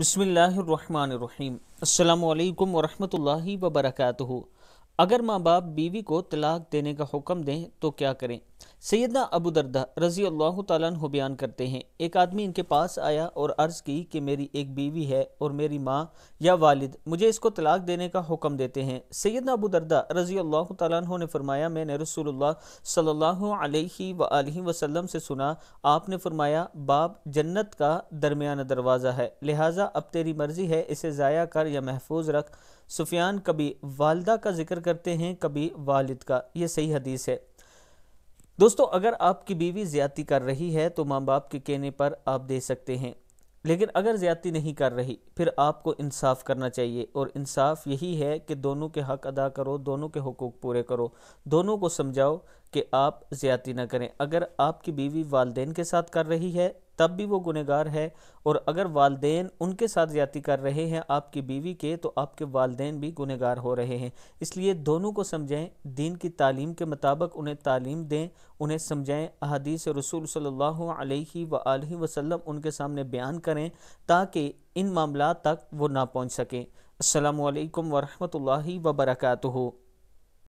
بسم اللہ الرحمن الرحیم السلام علیکم ورحمۃ اللہ وبرکاتہ اگر ماں باپ بیوی کو طلاق دینے کا حکم دیں تو کیا کریں سیدنا ابو دردہ رضی اللہ تعالیٰ عنہ بیان کرتے ہیں ایک آدمی ان کے پاس آیا اور عرض کی کہ میری ایک بیوی ہے اور میری ماں یا والد مجھے اس کو طلاق دینے کا حکم دیتے ہیں سیدنا ابو دردہ رضی اللہ تعالیٰ عنہ نے فرمایا میں نے رسول اللہ صلی اللہ علیہ وآلہ وسلم سے سنا آپ نے فرمایا باب جنت کا درمیانہ دروازہ ہے لہٰذا اب تیری مرضی ہے اسے ضائع کر یا محفوظ رکھ سفیان کبھی والدہ کا ذکر کرتے ہیں کبھی والد کا یہ صحیح حدیث ہے دوستو اگر آپ کی بیوی زیادتی کر رہی ہے تو ماں باپ کے کہنے پر آپ دے سکتے ہیں لیکن اگر زیادتی نہیں کر رہی پھر آپ کو انصاف کرنا چاہیے اور انصاف یہی ہے کہ دونوں کے حق ادا کرو دونوں کے حقوق پورے کرو دونوں کو سمجھاؤ کہ آپ زیادتی نہ کریں اگر آپ کی بیوی والدین کے ساتھ کر رہی ہے تب بھی وہ گنہگار ہے اور اگر والدین ان کے ساتھ زیادتی کر رہے ہیں آپ کی بیوی کے تو آپ کے والدین بھی گنہ گار ہو رہے ہیں اس لیے دونوں کو سمجھائیں دین کی تعلیم کے مطابق انہیں تعلیم دیں انہیں سمجھائیں احادیث رسول صلی اللہ علیہ وآلہ وسلم ان کے سامنے بیان کریں تاکہ ان معاملات تک وہ نہ پہنچ سکیں السلام علیکم ورحمۃ اللہ وبرکاتہ